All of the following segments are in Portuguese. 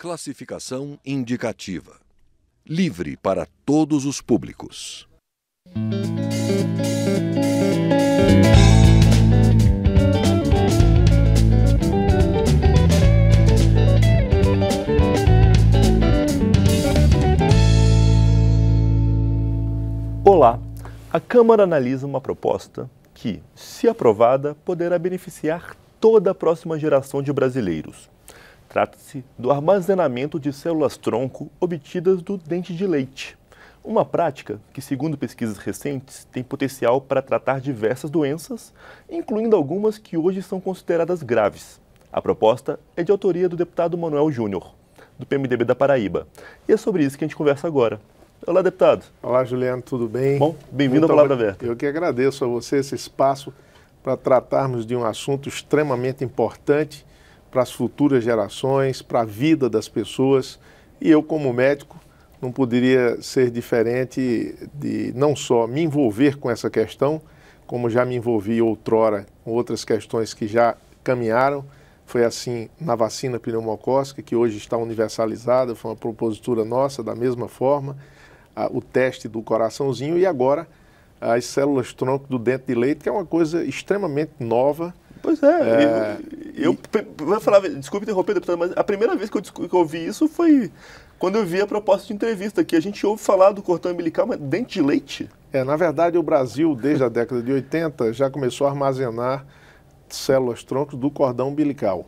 Classificação indicativa. Livre para todos os públicos. Olá! A Câmara analisa uma proposta que, se aprovada, poderá beneficiar toda a próxima geração de brasileiros Trata-se do armazenamento de células-tronco obtidas do dente de leite, uma prática que, segundo pesquisas recentes, tem potencial para tratar diversas doenças, incluindo algumas que hoje são consideradas graves. A proposta é de autoria do deputado Manuel Júnior, do PMDB da Paraíba. E é sobre isso que a gente conversa agora. Olá, deputado. Olá, Juliano, tudo bem? Bom, bem-vindo à Palavra Aberta. Eu que agradeço a você esse espaço para tratarmos de um assunto extremamente importante para as futuras gerações, para a vida das pessoas. E eu, como médico, não poderia ser diferente de não só me envolver com essa questão, como já me envolvi outrora com outras questões que já caminharam. Foi assim na vacina pneumocócica, que hoje está universalizada, foi uma propositura nossa, da mesma forma, o teste do coraçãozinho e agora as células tronco do dente de leite, que é uma coisa extremamente nova. Pois é. é eu, eu falava, desculpe interromper, deputado, mas a primeira vez que eu, que eu ouvi isso foi quando eu vi a proposta de entrevista, que a gente ouve falar do cordão umbilical, mas dente de leite? É, na verdade, o Brasil, desde a década de 80, já começou a armazenar células-troncos do cordão umbilical.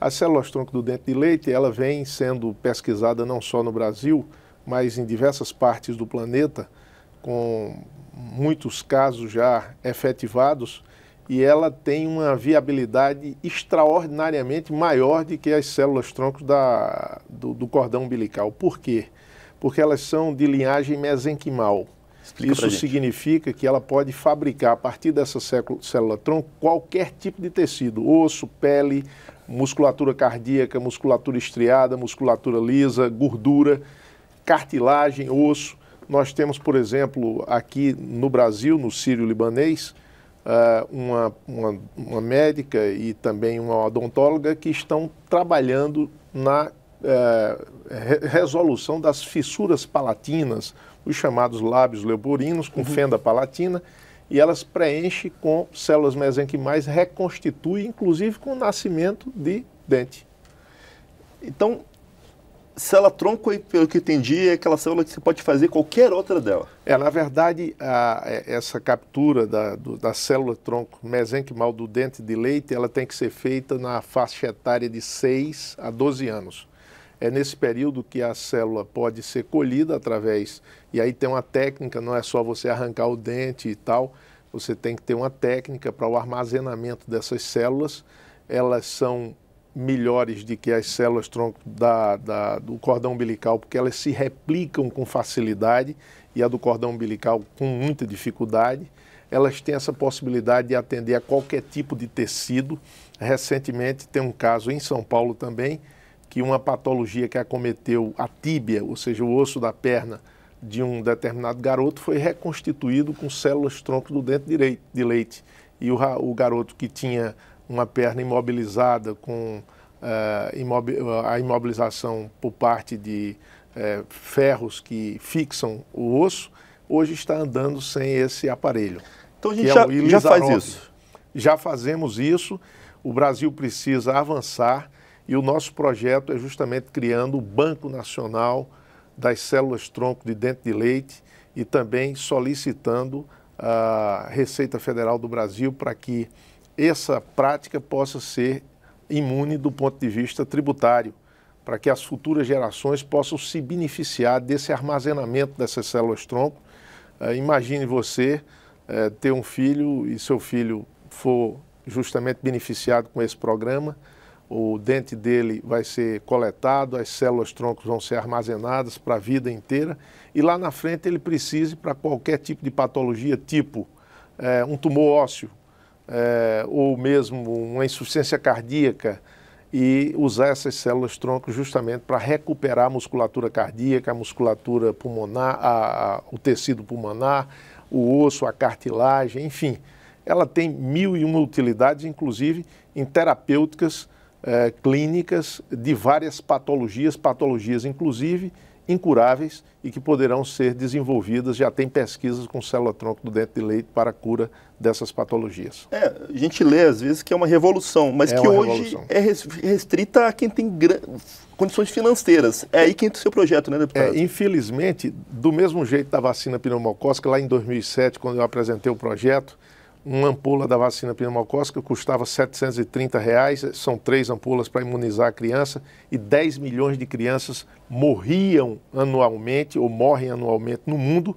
A célula-tronco do dente de leite, ela vem sendo pesquisada não só no Brasil, mas em diversas partes do planeta, com muitos casos já efetivados e ela tem uma viabilidade extraordinariamente maior do que as células-troncos do, do cordão umbilical. Por quê? Porque elas são de linhagem mesenquimal. Explica Isso significa que ela pode fabricar, a partir dessa célula-tronco, qualquer tipo de tecido, osso, pele, musculatura cardíaca, musculatura estriada, musculatura lisa, gordura, cartilagem, osso. Nós temos, por exemplo, aqui no Brasil, no Sírio Libanês, eh, uma, uma, uma, médica e também uma odontóloga que estão trabalhando na eh, resolução das fissuras palatinas, os chamados lábios leporinos com uhum. fenda palatina, e elas preenchem com células mesenquimais, reconstituem, inclusive com o nascimento de dente. Então, célula tronco, pelo que entendi, é aquela célula que você pode fazer qualquer outra dela. É, na verdade, a, é, essa captura da, do, da célula tronco mesenquimal do dente de leite, ela tem que ser feita na faixa etária de 6 a 12 anos. É nesse período que a célula pode ser colhida através. E aí tem uma técnica, não é só você arrancar o dente e tal, você tem que ter uma técnica para o armazenamento dessas células. Elas são melhores do que as células tronco da, da, do cordão umbilical, porque elas se replicam com facilidade e a do cordão umbilical com muita dificuldade. Elas têm essa possibilidade de atender a qualquer tipo de tecido. Recentemente tem um caso em São Paulo também que uma patologia que acometeu a tíbia, ou seja, o osso da perna de um determinado garoto foi reconstituído com células tronco do dente de leite. E o, o garoto que tinha uma perna imobilizada com uh, a imobilização por parte de uh, ferros que fixam o osso, hoje está andando sem esse aparelho. Então a gente já, é já faz isso. Já fazemos isso. O Brasil precisa avançar e o nosso projeto é justamente criando o Banco Nacional das Células Tronco de Dente de Leite e também solicitando a Receita Federal do Brasil para que essa prática possa ser imune do ponto de vista tributário, para que as futuras gerações possam se beneficiar desse armazenamento dessas células-tronco. Uh, é, imagine você uh, ter um filho e seu filho for justamente beneficiado com esse programa, o dente dele vai ser coletado, as células troncos vão ser armazenadas para a vida inteira e lá na frente ele precise para qualquer tipo de patologia, tipo é, um tumor ósseo, é, ou mesmo uma insuficiência cardíaca e usar essas células tronco justamente para recuperar a musculatura cardíaca, a musculatura pulmonar, a, a, o tecido pulmonar, o osso, a cartilagem, enfim. Ela tem mil e uma utilidades, inclusive em terapêuticas eh, clínicas de várias patologias, patologias inclusive incuráveis e que poderão ser desenvolvidas. Já tem pesquisas com célula-tronco do dente de leite para a cura dessas patologias. É, a gente lê às vezes que é uma revolução, mas é que hoje revolução. é restrita a quem tem condições financeiras. É aí que entra o seu projeto, né, deputado? É, infelizmente, do mesmo jeito da vacina pneumocócica, lá em 2007, quando eu apresentei o projeto, uma ampola da vacina pneumocócica custava 730 reais, são três ampolas para imunizar a criança e 10 milhões de crianças morriam anualmente ou morrem anualmente no mundo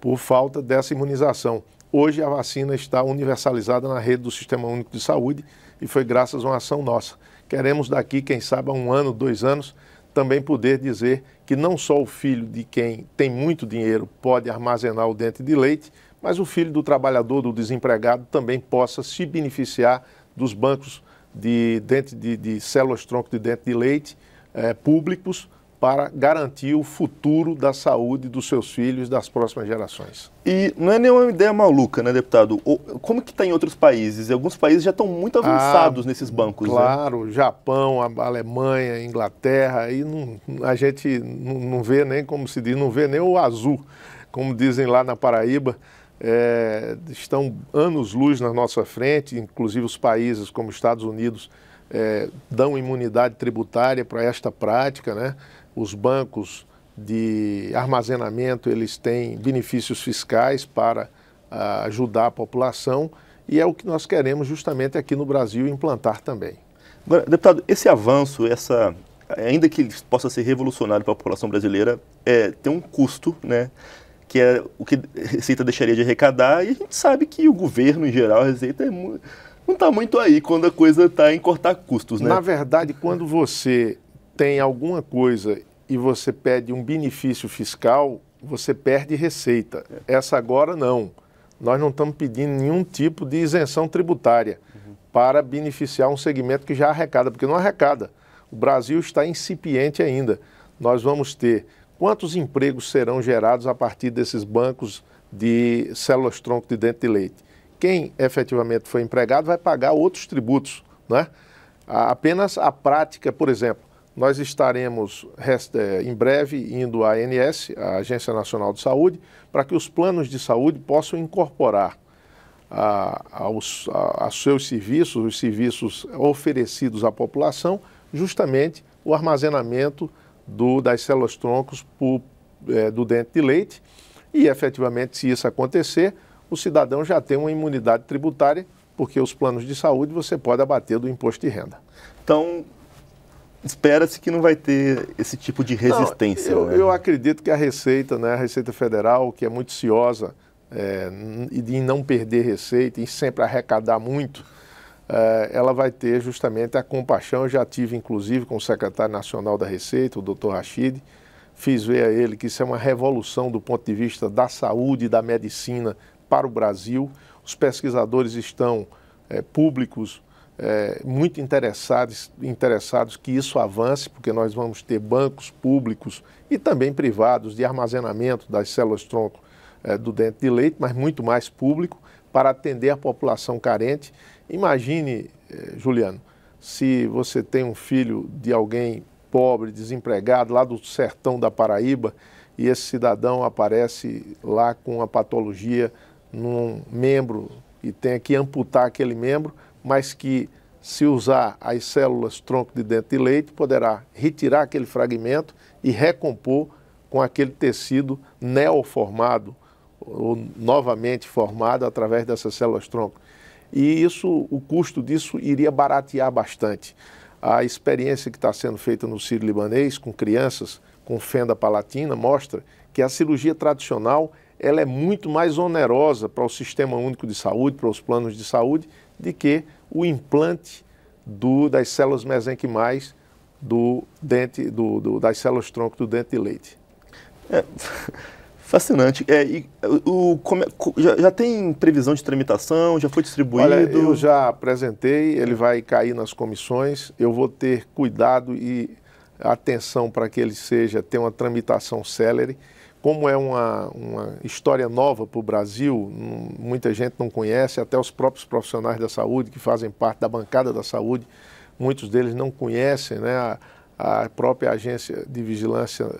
por falta dessa imunização. Hoje a vacina está universalizada na rede do Sistema Único de Saúde e foi graças a uma ação nossa. Queremos daqui, quem sabe, a um ano, dois anos, também poder dizer que não só o filho de quem tem muito dinheiro pode armazenar o dente de leite, mas o filho do trabalhador, do desempregado, também possa se beneficiar dos bancos de, dente, de, de células-tronco de dente de leite eh, públicos para garantir o futuro da saúde dos seus filhos das próximas gerações. E não é nenhuma ideia maluca, né, deputado? Como que está em outros países? Alguns países já estão muito ah, avançados ah, nesses bancos. Né? Claro, né? Japão, Alemanha, Inglaterra, aí não, a gente não, não vê nem, como se diz, não vê nem o azul, como dizem lá na Paraíba é, estão anos-luz na nossa frente, inclusive os países como Estados Unidos é, dão imunidade tributária para esta prática, né? Os bancos de armazenamento eles têm benefícios fiscais para a, ah, ajudar a população e é o que nós queremos justamente aqui no Brasil implantar também. Agora, deputado, esse avanço, essa ainda que possa ser revolucionário para a população brasileira, é, tem um custo, né? que é o que a Receita deixaria de arrecadar, e a gente sabe que o governo, em geral, a Receita é muito, não está muito aí quando a coisa está em cortar custos, né? Na verdade, quando você tem alguma coisa e você pede um benefício fiscal, você perde receita. É. Essa agora não. Nós não estamos pedindo nenhum tipo de isenção tributária uhum. para beneficiar um segmento que já arrecada, porque não arrecada. O Brasil está incipiente ainda. Nós vamos ter quantos empregos serão gerados a partir desses bancos de células-tronco de dente de leite? Quem efetivamente foi empregado vai pagar outros tributos, né? Apenas a prática, por exemplo, nós estaremos é, em breve indo à ANS, a Agência Nacional de Saúde, para que os planos de saúde possam incorporar a, aos, a, a seus serviços, os serviços oferecidos à população, justamente o armazenamento do, das células troncos por, é, do dente de leite. E efetivamente, se isso acontecer, o cidadão já tem uma imunidade tributária, porque os planos de saúde você pode abater do imposto de renda. Então, espera-se que não vai ter esse tipo de resistência. Não, eu, né? eu, acredito que a Receita, né, a Receita Federal, que é muito ciosa é, e de não perder receita e sempre arrecadar muito, eh, ela vai ter justamente a compaixão. Eu já tive, inclusive, com o secretário nacional da Receita, o doutor Rachid, fiz ver a ele que isso é uma revolução do ponto de vista da saúde e da medicina para o Brasil. Os pesquisadores estão é, públicos é, muito interessados, interessados que isso avance, porque nós vamos ter bancos públicos e também privados de armazenamento das células-tronco é, do dente de leite, mas muito mais público para atender a população carente Imagine, eh, Juliano, se você tem um filho de alguém pobre, desempregado, lá do sertão da Paraíba, e esse cidadão aparece lá com uma patologia num membro e tem que amputar aquele membro, mas que se usar as células tronco de dente de leite, poderá retirar aquele fragmento e recompor com aquele tecido neoformado, ou novamente formado através dessas células tronco e isso, o custo disso iria baratear bastante. A experiência que está sendo feita no Sírio Libanês com crianças com fenda palatina mostra que a cirurgia tradicional ela é muito mais onerosa para o Sistema Único de Saúde, para os planos de saúde, de que o implante do, das células mesenquimais do dente, do, do, das células tronco do dente de leite. Fascinante. É, e, o, o já, já, tem previsão de tramitação? Já foi distribuído? Olha, eu já apresentei, ele vai cair nas comissões. Eu vou ter cuidado e atenção para que ele seja, tenha uma tramitação célere. Como é uma, uma história nova para o Brasil, muita gente não conhece, até os próprios profissionais da saúde que fazem parte da bancada da saúde, muitos deles não conhecem né, a, a própria agência de vigilância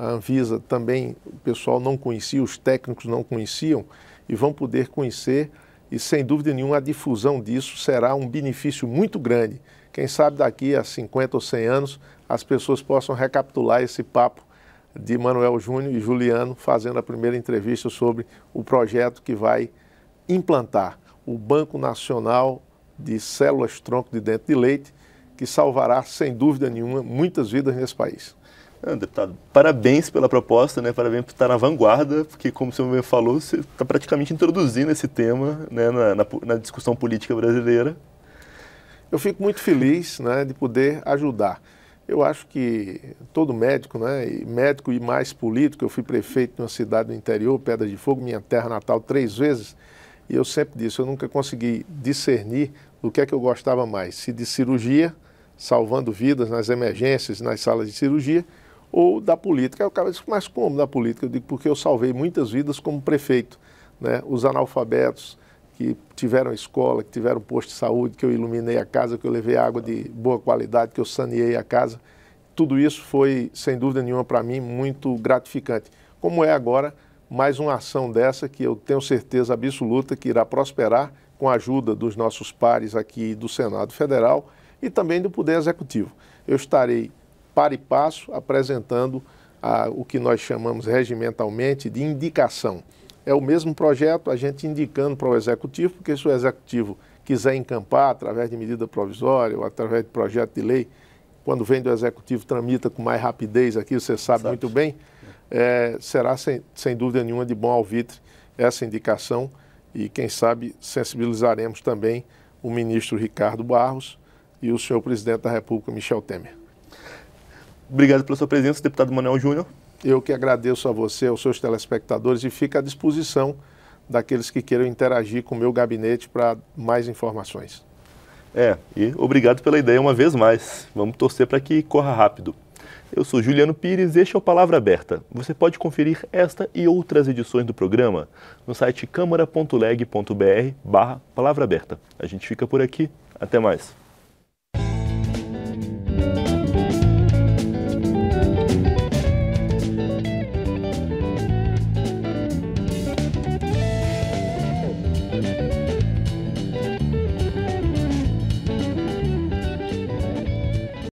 a Anvisa também o pessoal não conhecia, os técnicos não conheciam e vão poder conhecer. E sem dúvida nenhuma, a difusão disso será um benefício muito grande. Quem sabe daqui a 50 ou 100 anos as pessoas possam recapitular esse papo de Manuel Júnior e Juliano fazendo a primeira entrevista sobre o projeto que vai implantar o Banco Nacional de Células Tronco de Dente de Leite, que salvará, sem dúvida nenhuma, muitas vidas nesse país. Ah, deputado, parabéns pela proposta, né? parabéns por estar na vanguarda, porque, como o senhor mesmo falou, você está praticamente introduzindo esse tema né, na, na, na, discussão política brasileira. Eu fico muito feliz né, de poder ajudar. Eu acho que todo médico, né, e médico e mais político, eu fui prefeito de uma cidade do interior, Pedra de Fogo, minha terra natal, três vezes, e eu sempre disse, eu nunca consegui discernir do que é que eu gostava mais, se de cirurgia, salvando vidas nas emergências, nas salas de cirurgia, ou da política. Eu o cara mas como da política? Eu digo, porque eu salvei muitas vidas como prefeito. Né? Os analfabetos que tiveram escola, que tiveram posto de saúde, que eu iluminei a casa, que eu levei água de boa qualidade, que eu saneei a casa. Tudo isso foi, sem dúvida nenhuma, para mim, muito gratificante. Como é agora mais uma ação dessa que eu tenho certeza absoluta que irá prosperar com a ajuda dos nossos pares aqui do Senado Federal e também do Poder Executivo. Eu estarei para e passo, apresentando a, o que nós chamamos regimentalmente de indicação. É o mesmo projeto, a gente indicando para o executivo, porque se o executivo quiser encampar através de medida provisória ou através de projeto de lei, quando vem do executivo, tramita com mais rapidez aqui, você sabe, sabe. muito bem, é, será sem, sem dúvida nenhuma de bom alvitre essa indicação e, quem sabe, sensibilizaremos também o ministro Ricardo Barros e o senhor presidente da República, Michel Temer. Obrigado pela sua presença, deputado Manuel Júnior. Eu que agradeço a você, aos seus telespectadores e fico à disposição daqueles que queiram interagir com o meu gabinete para mais informações. É, e obrigado pela ideia uma vez mais. Vamos torcer para que corra rápido. Eu sou Juliano Pires este é o Palavra Aberta. Você pode conferir esta e outras edições do programa no site câmara.leg.br barra palavra aberta. A gente fica por aqui. Até mais.